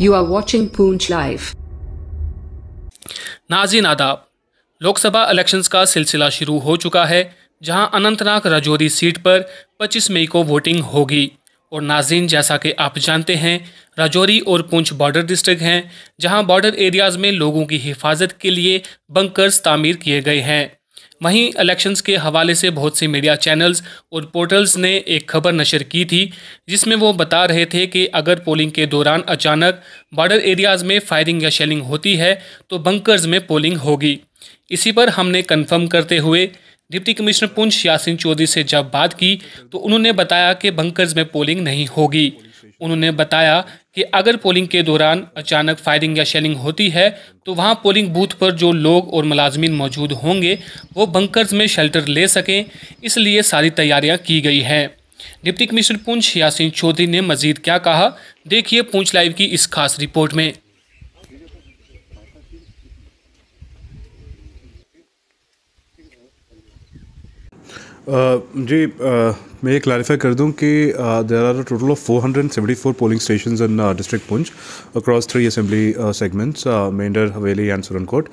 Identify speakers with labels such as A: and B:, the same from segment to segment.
A: You are watching Poonch live नाजिन आदाब Lok Sabha elections का सिलसिला शुरू हो चुका है जहां अनंतनाग राजौरी सीट पर 25 मई को वोटिंग होगी और नाजिन जैसा कि आप जानते हैं राजौरी और पूंछ बॉर्डर डिस्ट्रिक्ट हैं जहां बॉर्डर एरियाज़ में लोगों की हिफाजत के लिए बंकर्स तामीर किए गए हैं वहीं इलेक्शंस के हवाले से बहुत से मीडिया चैनल्स और पोर्टल्स ने एक खबर नशर की थी जिसमें वो बता रहे थे कि अगर पोलिंग के दौरान अचानक बॉर्डर एरियाज़ में फायरिंग या शेलिंग होती है तो बंकर्स में पोलिंग होगी इसी पर हमने कन्फर्म करते हुए डिप्टी कमिश्नर पुंछ यासिन चौधरी से जब बात की तो उन्होंने बताया कि बंकर्स में पोलिंग नहीं होगी उन्होंने बताया कि अगर पोलिंग के दौरान अचानक फायरिंग या शेलिंग होती है तो वहां पोलिंग बूथ पर जो लोग और मुलाजमीन मौजूद होंगे वो बंकर्स में शेल्टर ले सकें इसलिए सारी तैयारियां की गई हैं डिप्टी कमिश्नर पुंछ यासीन चौधरी ने मजीद क्या कहा देखिए पूंछ लाइव की इस खास रिपोर्ट में
B: जी मैं ये क्लैरिफाई कर दूं कि there are a total of 474 polling station in district Poonch across three assembly segments Mendhar Haveli and Surankot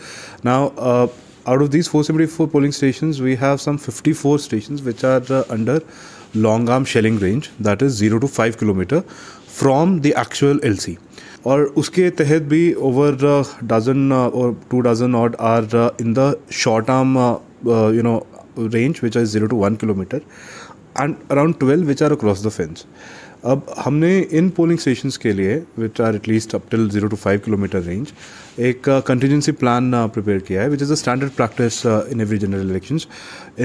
B: now out of these 474 polling station we have some 54 station which are under long arm shelling range that is zero to five kilometre from the actual L और उसके तहत भी over dozen और two dozen are in the short arm you know range which are 0 to 1 kilometer and around 12 which are across the fence अब हमने इन polling stations के लिए which are at least up till zero to five kilometre range एक contingency plan prepare किया है which is a standard practice in every general elections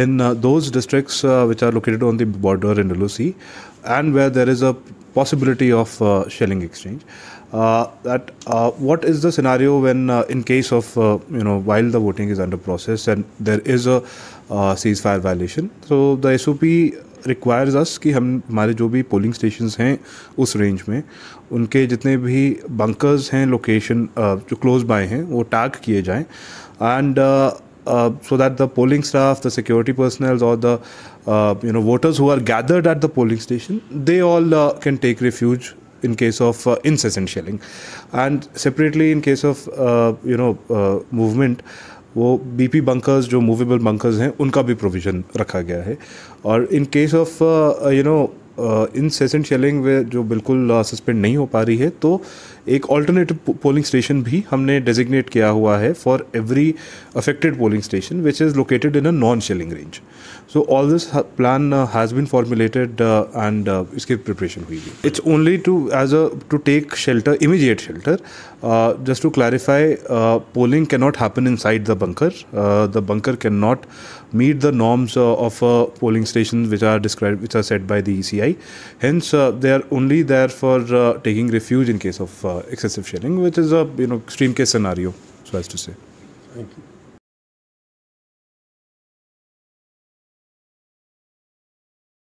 B: in those districts which are located on the border in the LO C and where there is a possibility of uh, shelling exchange. Uh, uh, what is the scenario when, in case of you know, while the voting is under process and there is a ceasefire violation so the S requires us कि हम हमारे जो भी polling station हैं उस range में उनके जितने भी बंकर्स हैं लोकेशन uh, जो क्लोज बाय हैं वो टैग किए जाएँ and so that the polling staff the security personnel और the you know voters who are gathered at the polling station they all can take refuge in case of incessant shelling and separately in case of you know movement वो BP bunkers जो movable bunkers हैं उनका भी provision रखा गया है और in case of you know incessant shelling वे जो बिल्कुल सस्पेंड uh, नहीं हो पा रही है तो एक ऑल्टरनेटिव पोलिंग स्टेशन भी हमने डेजिग्नेट किया हुआ है for every affected polling station which is located in a non shelling range so all this plan has been formulated and इसकी प्रिपरेशन हुई है it's only to as a to take shelter immediate shelter just to clarify polling can not happen inside the bunker the bunker can not meet the norms of polling station which are describe which are set by the E C I hence they are only they are for taking refuge in case of excessive shelling, which is a you know extreme case scenario, so as to say.
A: Thank you.